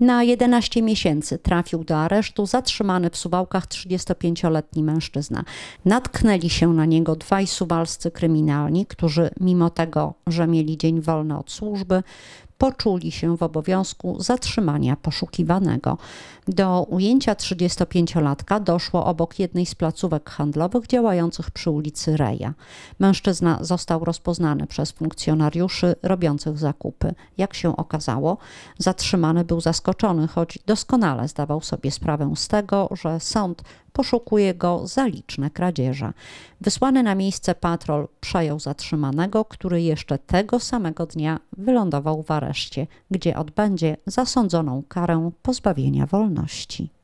Na 11 miesięcy trafił do aresztu zatrzymany w Suwałkach 35-letni mężczyzna. Natknęli się na niego dwaj suwalscy kryminalni, którzy mimo tego, że mieli dzień wolny od służby, poczuli się w obowiązku zatrzymania poszukiwanego. Do ujęcia 35-latka doszło obok jednej z placówek handlowych działających przy ulicy Reja. Mężczyzna został rozpoznany przez funkcjonariuszy robiących zakupy. Jak się okazało, zatrzymany był zaskoczony, choć doskonale zdawał sobie sprawę z tego, że sąd Poszukuje go za liczne kradzieże. Wysłany na miejsce patrol przejął zatrzymanego, który jeszcze tego samego dnia wylądował w areszcie, gdzie odbędzie zasądzoną karę pozbawienia wolności.